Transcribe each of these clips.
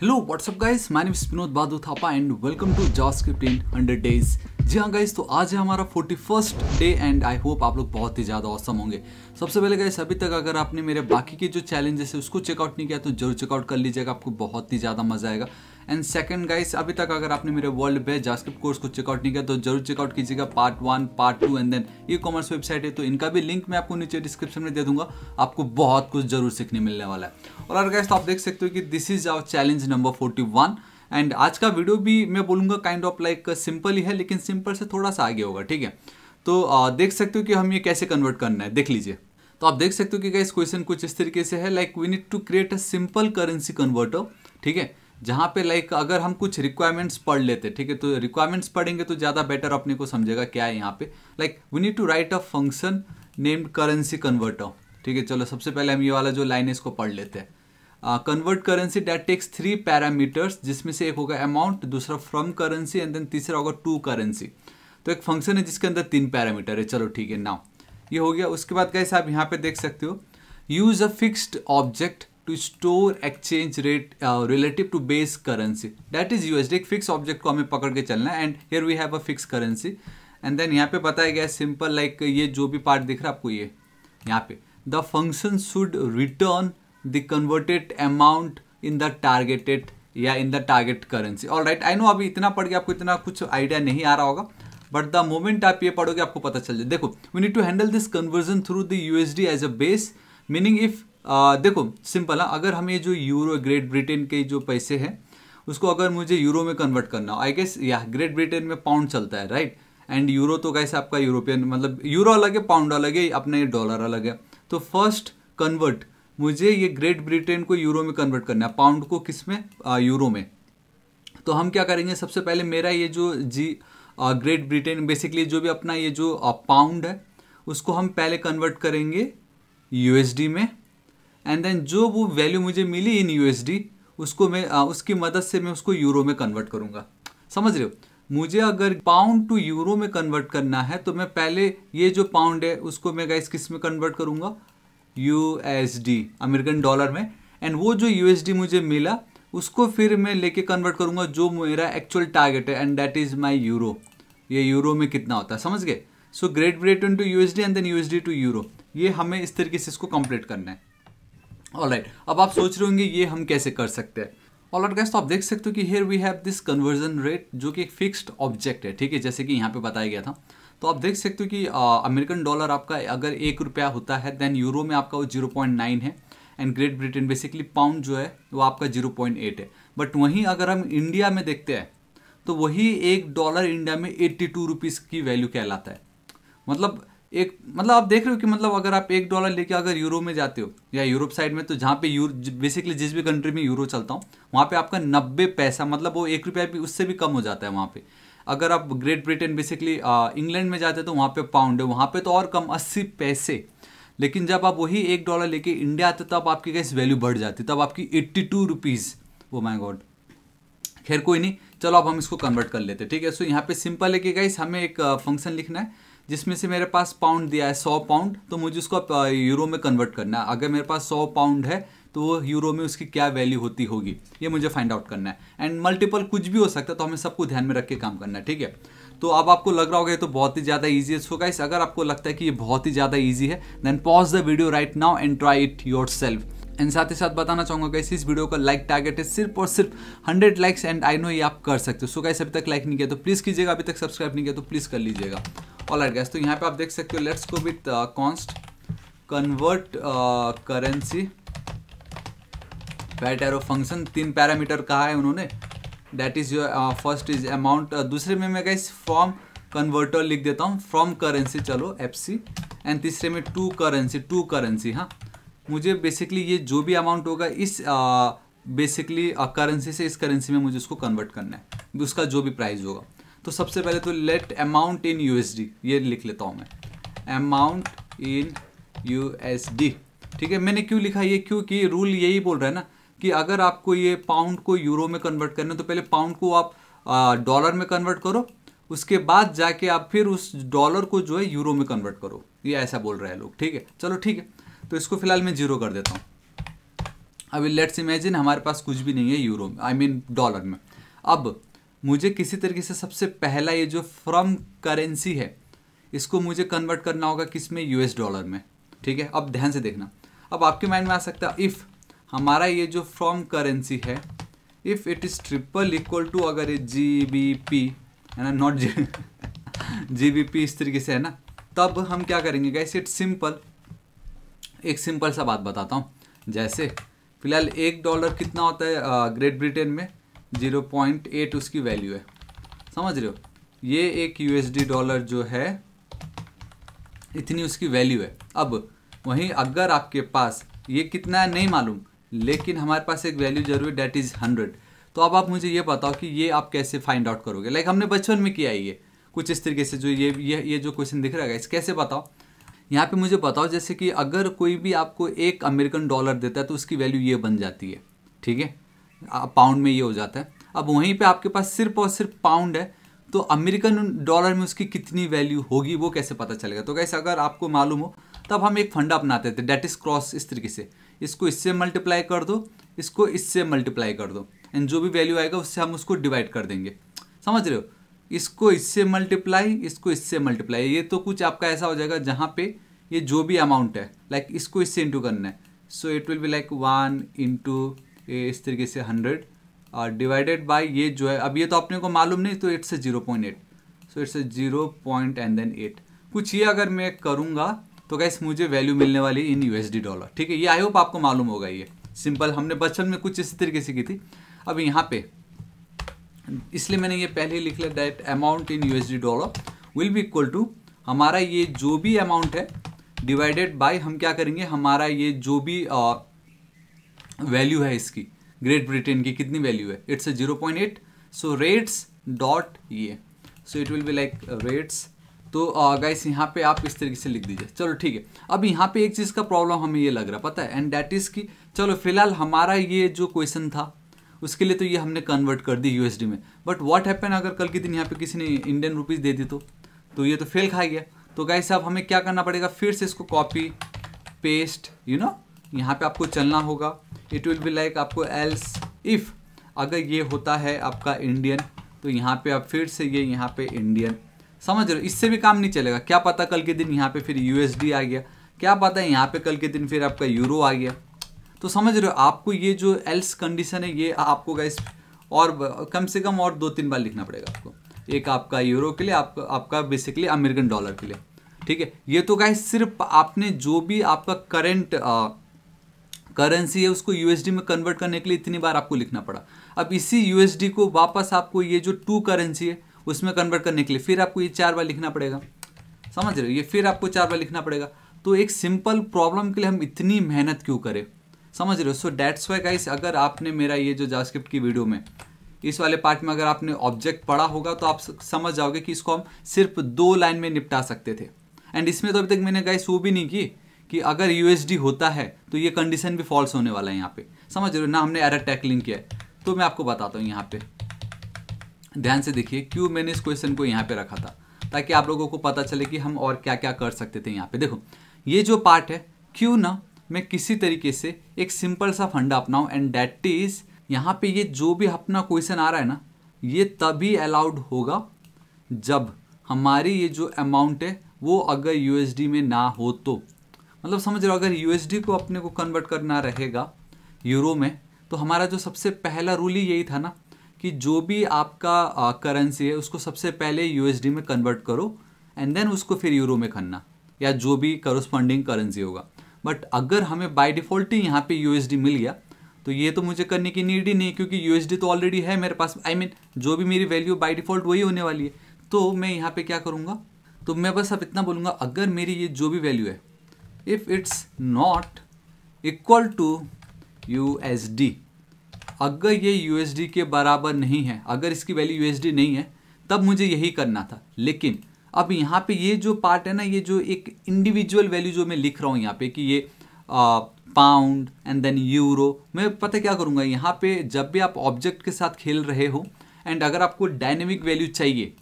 Hello what's up guys my name Vinod Badu Thapa and welcome to JavaScript in hundred days जी हाँ guys तो आज है हमारा forty first day and I hope आप लोग बहुत ही ज़्यादा औसम होंगे सबसे पहले गाइस अभी तक अगर आपने मेरे बाकी के जो चैलेंजेस है उसको चेकआउट नहीं किया तो जरूर चेकआउट कर लीजिएगा आपको बहुत ही ज़्यादा मज़ा आएगा एंड सेकंड गाइस अभी तक अगर आपने मेरे वर्ल्ड बेस्ट जास्क्रिप्ट कोर्स को चेकआउट नहीं किया तो जरूर चेकआउट कीजिएगा part one part two and then e commerce website है तो इनका भी लिंक मैं आपको नीचे डिस्क्रिप्शन में दे दूंगा आपको बहुत कुछ जरूर सीखने मिलने वाला है और अगर गाइस तो आप देख सकते हो कि this is our challenge number forty one and आज का वीडियो भी मैं बोलूंगा काइंड ऑफ लाइक सिंपल ही है लेकिन सिंपल से थोड़ा सा आगे होगा ठीक है तो आ, देख सकते हो कि हम ये कैसे कन्वर्ट करना है देख लीजिए तो आप देख सकते हो कि गाइस क्वेश्चन कुछ इस तरीके से है like we need to create a simple currency converter ठीक है जहाँ पे लाइक अगर हम कुछ रिक्वायरमेंट्स पढ़ लेते ठीक है तो रिक्वायरमेंट्स पढ़ेंगे तो ज़्यादा बेटर अपने को समझेगा क्या है यहाँ पे like we need to write a function named currency converter ठीक है चलो सबसे पहले हम ये वाला जो लाइन है इसको पढ़ लेते हैं convert currency that takes three parameters जिसमें से एक होगा अमाउंट दूसरा फ्रॉम करेंसी एंड देन तीसरा होगा टू करेंसी तो एक फंक्शन है जिसके अंदर तीन पैरामीटर है चलो ठीक है नाउ ये हो गया उसके बाद कैसे आप यहाँ पे देख सकते हो use a fixed object to store exchange rate relative to base currency that is USD एक फिक्स ऑब्जेक्ट को हमें पकड़ के चलना है and here we have a fix currency and then यहाँ पे बताया गया सिंपल लाइक like, ये जो भी पार्ट दिख रहा है आपको ये यहाँ पे the function should return the converted amount in the targeted या in the target currency all right I know अभी इतना पढ़ के आपको इतना कुछ आइडिया नहीं आ रहा होगा बट द मोमेंट आप ये पढ़ोगे आपको पता चल जाए देखो we need to handle this conversion through the U S D as a base meaning if ah, देखो सिंपल है अगर हमें जो यूरो ग्रेट ब्रिटेन के जो पैसे हैं उसको अगर मुझे यूरो में कन्वर्ट करना हो आई गेस या ग्रेट ब्रिटेन में पाउंड चलता है राइट एंड यूरो तो कैसे आपका यूरोपियन मतलब यूरो अलग है पाउंड अलग है अपना ये डॉलर अलग है तो फर्स्ट कन्वर्ट मुझे ये ग्रेट ब्रिटेन को यूरो में कन्वर्ट करना है पाउंड को किस में आ, यूरो में तो हम क्या करेंगे सबसे पहले मेरा ये जो जी आ, ग्रेट ब्रिटेन बेसिकली जो भी अपना ये जो पाउंड है उसको हम पहले कन्वर्ट करेंगे यूएसडी में एंड देन जो वो वैल्यू मुझे मिली इन यू उसको मैं आ, उसकी मदद से मैं उसको यूरो में कन्वर्ट करूँगा समझ रहे हो मुझे अगर पाउंड टू यूरो में कन्वर्ट करना है तो मैं पहले ये जो पाउंड है उसको मैं गाइस किस में कन्वर्ट करूँगा यू अमेरिकन डॉलर में एंड वो जो यू मुझे मिला उसको फिर मैं लेके कन्वर्ट करूँगा जो मेरा एक्चुअल टारगेट है and that is my euro ये यूरो में कितना होता है समझ गए so Great Britain to D and then D to euro ये हमें इस तरीके से इसको कंप्लीट करना है ऑलराइट right, अब आप सोच रहे होंगे ये हम कैसे कर सकते हैं ऑल ऑलराइट गैस तो आप देख सकते हो कि here we have this conversion rate जो कि एक फिक्स्ड ऑब्जेक्ट है ठीक है जैसे कि यहाँ पे बताया गया था तो आप देख सकते हो कि अमेरिकन डॉलर आपका अगर एक रुपया होता है देन यूरो में आपका वो जीरो पॉइंट नाइन है and Great Britain basically pound जो है वो आपका जीरो पॉइंट एट है बट वहीं अगर हम इंडिया में देखते हैं तो वही एक डॉलर इंडिया में एट्टी टू रुपीज़ की वैल्यू कहलाता है मतलब एक मतलब आप देख रहे हो कि मतलब अगर आप एक डॉलर लेके अगर यूरो में जाते हो या यूरोप साइड में तो जहाँ पे यूरो बेसिकली जिस भी कंट्री में यूरो चलता हूँ वहाँ पे आपका नब्बे पैसा मतलब वो एक रुपया भी उससे भी कम हो जाता है वहाँ पे अगर आप ग्रेट ब्रिटेन बेसिकली इंग्लैंड में जाते हो तो वहाँ पे पाउंड है वहाँ पे तो और कम अस्सी पैसे लेकिन जब आप वही एक डॉलर लेके इंडिया आते तब आपकी कैसे वैल्यू बढ़ जाती तब आपकी एट्टी टू रुपीज़ वो माई गॉड खैर कोई नहीं चलो अब हम इसको कन्वर्ट कर लेते ठीक है सो यहाँ पे सिंपल है कि गाइस हमें एक फंक्शन लिखना है जिसमें से मेरे पास पाउंड दिया है सौ पाउंड तो मुझे उसको यूरो में कन्वर्ट करना है अगर मेरे पास सौ पाउंड है तो वो यूरो में उसकी क्या वैल्यू होती होगी ये मुझे फाइंड आउट करना है एंड मल्टीपल कुछ भी हो सकता है तो हमें सबको ध्यान में रख के काम करना है ठीक है तो अब आपको लग रहा होगा ये तो बहुत ही ज़्यादा ईजी है सो गाइस अगर आपको लगता है कि ये बहुत ही ज़्यादा ईजी है then pause the video right now and try it yourself and साथ ही साथ बताना चाहूंगा गाइस इस वीडियो का लाइक टारगेट है सिर्फ और सिर्फ 100 लाइक्स एंड आई नो ये आप कर सकते हो सो गाइस अभी तक लाइक नहीं किया तो प्लीज़ कीजिएगा अभी तक सब्सक्राइब नहीं किया तो प्लीज़ कर लीजिएगा ऑल गैस तो यहाँ पे आप देख सकते हो let's go with const convert currency right arrow function तीन पैरामीटर कहा है उन्होंने that is your first is amount दूसरे में मैं कहीं फॉर्म कन्वर्टर लिख देता हूँ फ्रॉम करेंसी चलो एफ सी एंड तीसरे में टू करेंसी टू करेंसी हाँ मुझे बेसिकली ये जो भी अमाउंट होगा इस बेसिकली uh, करेंसी uh, से इस करेंसी में मुझे उसको कन्वर्ट करना है उसका जो भी प्राइस होगा तो सबसे पहले तो लेट अमाउंट इन यूएसडी ये लिख लेता हूँ मैं अमाउंट इन यूएसडी ठीक है मैंने क्यों लिखा ये क्योंकि रूल यही बोल रहा है ना कि अगर आपको ये पाउंड को यूरो में कन्वर्ट करना है तो पहले पाउंड को आप डॉलर में कन्वर्ट करो उसके बाद जाके आप फिर उस डॉलर को जो है यूरो में कन्वर्ट करो ये ऐसा बोल रहे हैं लोग ठीक है चलो ठीक है तो इसको फिलहाल मैं जीरो कर देता हूँ अभी लेट्स इमेजिन हमारे पास कुछ भी नहीं है यूरो में आई मीन डॉलर में अब मुझे किसी तरीके से सबसे पहला ये जो फ्रॉम करेंसी है इसको मुझे कन्वर्ट करना होगा किस में यूएस डॉलर में ठीक है अब ध्यान से देखना अब आपके माइंड में आ सकता है इफ़ हमारा ये जो फ्रॉम करेंसी है if it is triple equal to अगर ये जी बी पी है ना not G G B P इस तरीके से है ना तब हम क्या करेंगे गैस इट सिंपल एक सिंपल सा बात बताता हूँ जैसे फिलहाल एक डॉलर कितना होता है ग्रेट ब्रिटेन में जीरो पॉइंट एट उसकी वैल्यू है समझ रहे हो ये एक यूएसडी डॉलर जो है इतनी उसकी वैल्यू है अब वहीं अगर आपके पास ये कितना है नहीं मालूम लेकिन हमारे पास एक वैल्यू जरूर है डेट इज़ हंड्रेड तो अब आप मुझे ये बताओ कि ये आप कैसे फाइंड आउट करोगे लाइक हमने बचपन में किया है ये कुछ इस तरीके से जो ये ये ये जो क्वेश्चन दिख रहा है इस कैसे बताओ यहाँ पे मुझे बताओ जैसे कि अगर कोई भी आपको एक अमेरिकन डॉलर देता है तो उसकी वैल्यू ये बन जाती है ठीक है पाउंड में ये हो जाता है अब वहीं पे आपके पास सिर्फ और सिर्फ पाउंड है तो अमेरिकन डॉलर में उसकी कितनी वैल्यू होगी वो कैसे पता चलेगा तो कैसे अगर आपको मालूम हो तब हम एक फंडा अपनाते थे डेट इज़ क्रॉस इस तरीके से इसको इससे मल्टीप्लाई कर दो इसको इससे मल्टीप्लाई कर दो एंड जो भी वैल्यू आएगा उससे हम उसको डिवाइड कर देंगे समझ रहे हो इसको इससे मल्टीप्लाई इसको इससे मल्टीप्लाई ये तो कुछ आपका ऐसा हो जाएगा जहाँ पे ये जो भी अमाउंट है लाइक like इसको इससे इंटू करना है so it will be like one into ये इस तरीके से हंड्रेड और डिवाइडेड बाई ये जो है अब ये तो अपने को मालूम नहीं तो it's zero point eight so it's zero point and then eight कुछ ये अगर मैं करूँगा तो कैसे मुझे वैल्यू मिलने वाली इन यू डॉलर ठीक है ये आई होप आपको मालूम होगा ये सिंपल हमने बचपन में कुछ इसी तरीके से की थी अब यहाँ पे इसलिए मैंने ये पहले लिख लिया that amount in U dollar will be equal to हमारा ये जो भी अमाउंट है डिवाइडेड बाय हम क्या करेंगे हमारा ये जो भी वैल्यू है इसकी ग्रेट ब्रिटेन की कितनी वैल्यू है it's zero point eight so rates dot ये so it will be like rates तो गाइस uh, यहाँ पे आप इस तरीके से लिख दीजिए चलो ठीक है अब यहाँ पे एक चीज़ का प्रॉब्लम हमें ये लग रहा पता है एंड डैट इज़ कि चलो फिलहाल हमारा ये जो क्वेश्चन था उसके लिए तो ये हमने कन्वर्ट कर दी यूएसडी में बट व्हाट हैपन अगर कल के दिन यहाँ पे किसी ने इंडियन रुपीज़ दे दी तो तो ये तो फेल खा गया तो गाइस अब हमें क्या करना पड़ेगा फिर से इसको कॉपी पेस्ट यू नो यहाँ पे आपको चलना होगा इट विल बी लाइक आपको एल्स इफ़ अगर ये होता है आपका इंडियन तो यहाँ पे आप फिर से ये यहाँ पे इंडियन समझ रहे हो इससे भी काम नहीं चलेगा क्या पता कल के दिन यहाँ पे फिर यूएसडी आ गया क्या पता है यहाँ पे कल के दिन फिर आपका यूरो आ गया तो समझ रहे हो आपको ये जो एल्स कंडीशन है ये आपको गैस और कम से कम और दो तीन बार लिखना पड़ेगा आपको एक आपका यूरो के लिए आपका आपका बेसिकली अमेरिकन डॉलर के लिए ठीक है ये तो गाइस सिर्फ आपने जो भी आपका करेंट करेंसी है उसको यूएसडी में कन्वर्ट करने के लिए इतनी बार आपको लिखना पड़ा अब इसी यूएसडी को वापस आपको ये जो टू करेंसी है उसमें कन्वर्ट करने के लिए फिर आपको ये चार बार लिखना पड़ेगा समझ रहे हो ये फिर आपको चार बार लिखना पड़ेगा तो एक सिंपल प्रॉब्लम के लिए हम इतनी मेहनत क्यों करें समझ रहे हो सो डैट्स वाई गाइस अगर आपने मेरा ये जो जास्क्रिप्ट की वीडियो में इस वाले पार्ट में अगर आपने ऑब्जेक्ट पढ़ा होगा तो आप समझ जाओगे कि इसको हम सिर्फ दो लाइन में निपटा सकते थे एंड इसमें तो अभी तक मैंने गाइस वो भी नहीं की कि अगर यू होता है तो ये कंडीशन भी फॉल्स होने वाला है यहाँ पे समझ रहे हो ना हमने एरर टैकलिंग किया है तो मैं आपको बताता हूँ यहाँ पे ध्यान से देखिए क्यों मैंने इस क्वेश्चन को यहाँ पे रखा था ताकि आप लोगों को पता चले कि हम और क्या क्या कर सकते थे यहाँ पे देखो ये जो पार्ट है क्यों ना मैं किसी तरीके से एक सिंपल सा फंडा अपनाऊँ एंड डैट इज़ यहाँ पे ये जो भी अपना क्वेश्चन आ रहा है ना ये तभी अलाउड होगा जब हमारी ये जो अमाउंट है वो अगर यूएसडी में ना हो तो मतलब समझ रहे हो अगर यूएसडी को अपने को कन्वर्ट करना रहेगा यूरो में तो हमारा जो सबसे पहला रूल ही यही था ना कि जो भी आपका करेंसी है उसको सबसे पहले यूएसडी में कन्वर्ट करो एंड देन उसको फिर यूरो में करना या जो भी करोस्पॉन्डिंग करेंसी होगा बट अगर हमें बाय डिफ़ॉल्ट ही यहाँ पे यूएसडी मिल गया तो ये तो मुझे करने की नीड ही नहीं क्योंकि यूएसडी तो ऑलरेडी है मेरे पास आई I मीन mean, जो भी मेरी वैल्यू बाय डिफ़ॉल्ट वही होने वाली है तो मैं यहाँ पे क्या करूँगा तो मैं बस अब इतना बोलूँगा अगर मेरी ये जो भी वैल्यू है if it's not equal to USD अगर ये USD के बराबर नहीं है अगर इसकी वैल्यू USD नहीं है तब मुझे यही करना था लेकिन अब यहाँ पे ये जो पार्ट है ना ये जो एक इंडिविजुअल वैल्यू जो मैं लिख रहा हूँ यहाँ पे कि ये पाउंड एंड देन यूरो मैं पता क्या करूँगा यहाँ पे जब भी आप ऑब्जेक्ट के साथ खेल रहे हो एंड अगर आपको डायनेमिक वैल्यू चाहिए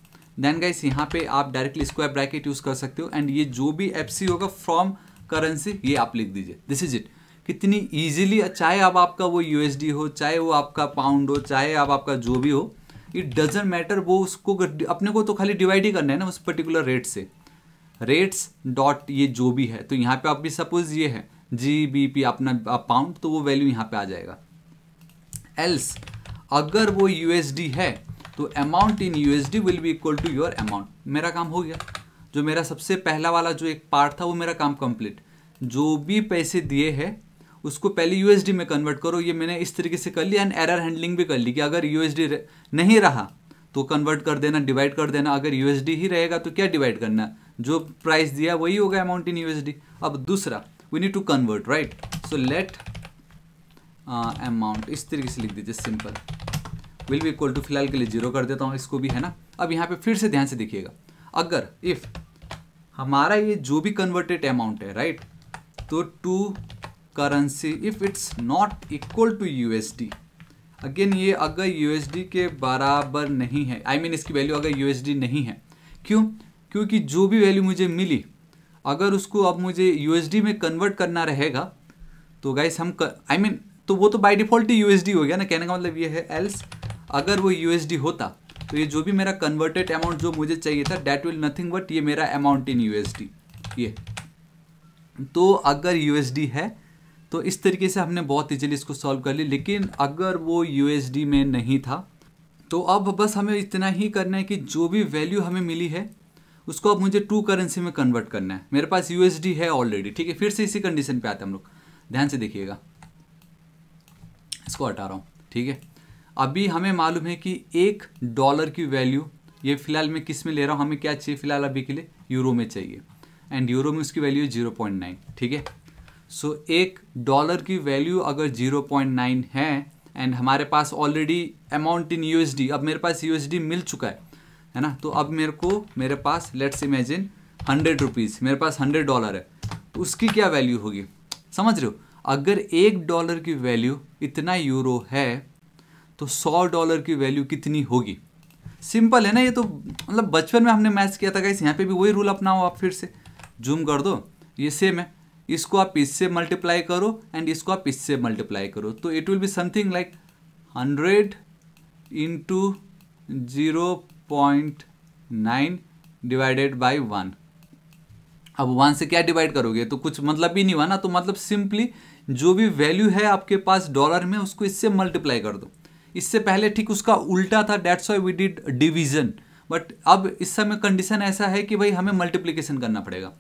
देन गाइस यहाँ पे आप डायरेक्टली स्क्वायर ब्रैकेट यूज़ कर सकते हो एंड ये जो भी एफ होगा फ्रॉम करेंसी ये आप लिख दीजिए दिस इज इट कितनी ईजिली चाहे अब आपका वो यूएसडी हो चाहे वो आपका पाउंड हो चाहे अब आपका जो भी हो इट डजेंट मैटर वो उसको अपने को तो खाली डिवाइड ही करना है ना उस पर्टिकुलर रेट से रेट्स डॉट ये जो भी है तो यहाँ पे आप भी सपोज ये है जी बी पी अपना पाउंड तो वो वैल्यू यहाँ पे आ जाएगा एल्स अगर वो यूएसडी है तो amount in USD will be equal to your amount मेरा काम हो गया जो मेरा सबसे पहला वाला जो एक पार्ट था वो मेरा काम कंप्लीट जो भी पैसे दिए हैं उसको पहले यूएसडी में कन्वर्ट करो ये मैंने इस तरीके से कर लिया एंड एरर हैंडलिंग भी कर ली कि अगर यूएसडी नहीं रहा तो कन्वर्ट कर देना डिवाइड कर देना अगर यूएसडी ही रहेगा तो क्या डिवाइड करना जो प्राइस दिया वही होगा अमाउंट इन यूएसडी अब दूसरा we need to convert right so let amount इस तरीके से लिख दीजिए सिंपल विल भी इक्वल टू फिलहाल के लिए जीरो कर देता हूँ इसको भी है ना अब यहाँ पे फिर से ध्यान से देखिएगा अगर इफ़ हमारा ये जो भी कन्वर्टेड अमाउंट है राइट तो to currency if it's not equal to USD again ये अगर यूएसडी के बराबर नहीं है आई I मीन mean इसकी वैल्यू अगर यूएसडी नहीं है क्यों क्योंकि जो भी वैल्यू मुझे मिली अगर उसको अब मुझे यूएसडी में कन्वर्ट करना रहेगा तो गाइस हम आई I मीन mean, तो वो तो बाय डिफ़ॉल्ट ही यूएसडी हो गया ना कहने का मतलब ये है एल्स अगर वो यूएसडी होता तो ये जो भी मेरा कन्वर्टेड अमाउंट जो मुझे चाहिए था डैट विल नथिंग बट ये मेरा अमाउंट इन यूएसडी ये तो अगर यूएसडी है तो इस तरीके से हमने बहुत इजीली इसको सॉल्व कर ली लेकिन अगर वो यूएसडी में नहीं था तो अब बस हमें इतना ही करना है कि जो भी वैल्यू हमें मिली है उसको अब मुझे टू करेंसी में कन्वर्ट करना है मेरे पास यूएसडी है ऑलरेडी ठीक है फिर से इसी कंडीशन पे आते हैं हम लोग ध्यान से देखिएगा इसको हटा रहा हूँ ठीक है अभी हमें मालूम है कि एक डॉलर की वैल्यू ये फिलहाल मैं किस में ले रहा हूँ हमें क्या चाहिए फिलहाल अभी के लिए यूरो में चाहिए एंड यूरो में उसकी वैल्यू जीरो पॉइंट नाइन ठीक है सो एक डॉलर की वैल्यू अगर जीरो पॉइंट नाइन है एंड हमारे पास ऑलरेडी अमाउंट इन यू अब मेरे पास यू मिल चुका है है ना तो अब मेरे को मेरे पास लेट्स इमेजिन हंड्रेड रुपीज़ मेरे पास हंड्रेड डॉलर है तो उसकी क्या वैल्यू होगी समझ रहे हो अगर एक डॉलर की वैल्यू इतना यूरो है तो सौ डॉलर की वैल्यू कितनी होगी सिंपल है ना ये तो मतलब बचपन में हमने मैथ्स किया था गाइस यहाँ पे भी वही रूल अपनाओ आप फिर से जूम कर दो ये सेम है इसको आप इससे मल्टीप्लाई करो एंड इसको आप इससे मल्टीप्लाई करो तो it will be something like hundred into zero point nine divided by one अब वन से क्या डिवाइड करोगे तो कुछ मतलब ही नहीं हुआ ना तो मतलब सिंपली जो भी वैल्यू है आपके पास डॉलर में उसको इससे मल्टीप्लाई कर दो इससे पहले ठीक उसका उल्टा था that's why we did division but अब इस समय कंडीशन ऐसा है कि भाई हमें मल्टीप्लीकेशन करना पड़ेगा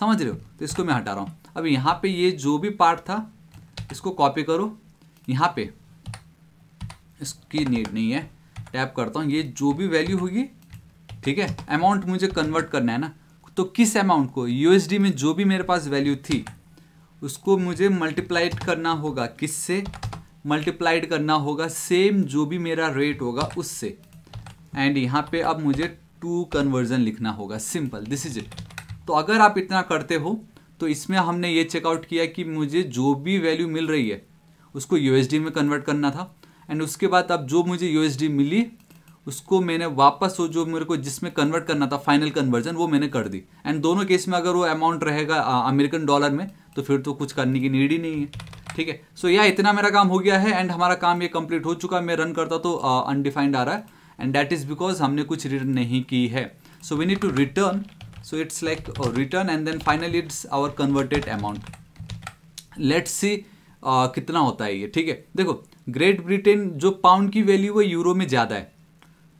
समझ रहे हो तो इसको मैं हटा रहा हूँ अब यहाँ पे ये जो भी पार्ट था इसको कॉपी करो यहाँ पे इसकी नीड नहीं है टैप करता हूँ ये जो भी वैल्यू होगी ठीक है अमाउंट मुझे कन्वर्ट करना है ना तो किस अमाउंट को यूएसडी में जो भी मेरे पास वैल्यू थी उसको मुझे मल्टीप्लाइड करना होगा किससे मल्टीप्लाइड करना होगा सेम जो भी मेरा रेट होगा उससे एंड यहाँ पे अब मुझे टू कन्वर्जन लिखना होगा सिंपल दिस इज इट तो अगर आप इतना करते हो तो इसमें हमने ये चेकआउट किया कि मुझे जो भी वैल्यू मिल रही है उसको यू में कन्वर्ट करना था एंड उसके बाद अब जो मुझे यू मिली उसको मैंने वापस वो जो मेरे को जिसमें कन्वर्ट करना था फाइनल कन्वर्जन वो मैंने कर दी एंड दोनों केस में अगर वो अमाउंट रहेगा अमेरिकन डॉलर में तो फिर तो कुछ करने की नीड ही नहीं है ठीक है सो या इतना मेरा काम हो गया है एंड हमारा काम ये कंप्लीट हो चुका है मैं रन करता तो अनडिफाइंड uh, आ रहा है एंड दैट इज बिकॉज हमने कुछ रिटर्न नहीं की है so we need to return so it's like return and then finally it's our converted amount let's see कितना होता है ये ठीक है देखो ग्रेट ब्रिटेन जो पाउंड की वैल्यू है यूरो में ज़्यादा है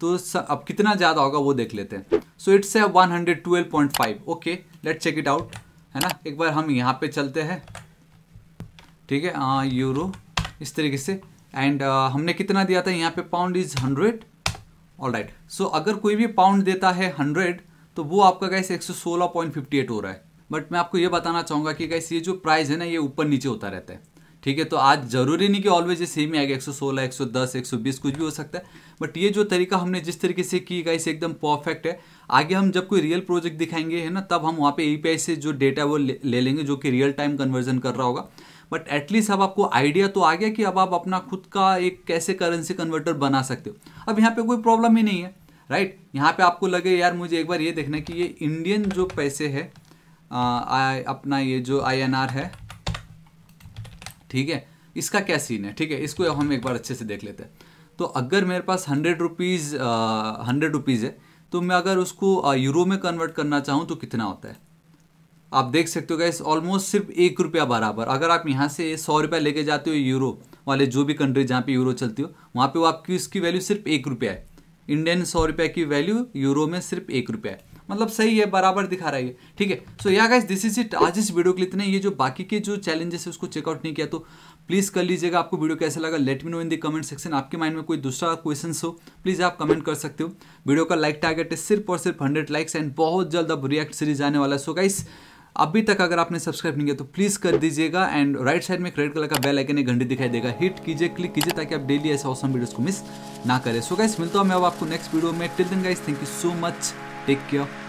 तो अब कितना ज़्यादा होगा वो देख लेते हैं सो इट्स है one hundred twelve point five okay let's check it out है ना एक बार हम यहाँ पे चलते हैं ठीक है यूरो इस तरीके से एंड uh, हमने कितना दिया था यहाँ पे pound is hundred all right so अगर कोई भी पाउंड देता है हंड्रेड तो वो आपका कैसे एक सौ सोलह पॉइंट फिफ्टी एट हो रहा है बट मैं आपको ये बताना चाहूँगा कि कैसे ये जो प्राइस है ना ये ऊपर नीचे होता रहता है ठीक है तो आज जरूरी नहीं कि ऑलवेज ये सेम ही आएगा 116, 110, 120 कुछ भी हो सकता है बट ये जो तरीका हमने जिस तरीके से की से एकदम परफेक्ट है आगे हम जब कोई रियल प्रोजेक्ट दिखाएंगे है ना तब हम वहाँ पे ए से जो डेटा वो ले, ले लेंगे जो कि रियल टाइम कन्वर्जन कर रहा होगा बट एटलीस्ट अब आपको आइडिया तो आ गया कि अब आप अपना खुद का एक कैसे करेंसी कन्वर्टर बना सकते हो अब यहाँ पे कोई प्रॉब्लम ही नहीं है राइट right? यहाँ पे आपको लगे यार मुझे एक बार ये देखना कि ये इंडियन जो पैसे है आ, आ, अपना ये जो आई है ठीक है इसका क्या सीन है ठीक है इसको हम एक बार अच्छे से देख लेते हैं तो अगर मेरे पास हंड्रेड रुपीज़ हंड्रेड रुपीज़ है तो मैं अगर उसको यूरो में कन्वर्ट करना चाहूँ तो कितना होता है आप देख सकते हो गैस ऑलमोस्ट सिर्फ एक रुपया बराबर अगर आप यहाँ से सौ रुपया लेके जाते हो यूरो वाले जो भी कंट्री जहाँ पे यूरो चलती हो वहाँ पे वो आपकी उसकी वैल्यू सिर्फ एक रुपया है इंडियन सौ रुपये की वैल्यू यूरो में सिर्फ एक रुपया है मतलब सही है बराबर दिखा रहा है ठीक है सो या गाइस दिस इज इट आज इस वीडियो के लिए इतने ये जो बाकी के जो चैलेंजेस है उसको चेकआउट नहीं किया तो प्लीज़ कर लीजिएगा आपको वीडियो कैसा लगा let me know in the comment section आपके माइंड में कोई दूसरा क्वेश्चन हो प्लीज़ आप कमेंट कर सकते हो वीडियो का लाइक टारगेट है सिर्फ और सिर्फ हंड्रेड लाइक्स एंड बहुत जल्द अब रिएक्ट सीरीज आने वाला है सो गाइस अभी तक अगर आपने सब्सक्राइब नहीं किया तो प्लीज़ कर दीजिएगा एंड राइट साइड में रेड कलर का बेल आइकन एक घंटी दिखाई देगा हिट कीजिए क्लिक कीजिए ताकि आप डेली ऐसे ऑसम वीडियोस को मिस ना करें सो गाइस मिलता हूं मैं अब आपको नेक्स्ट वीडियो में till then guys thank you so much take care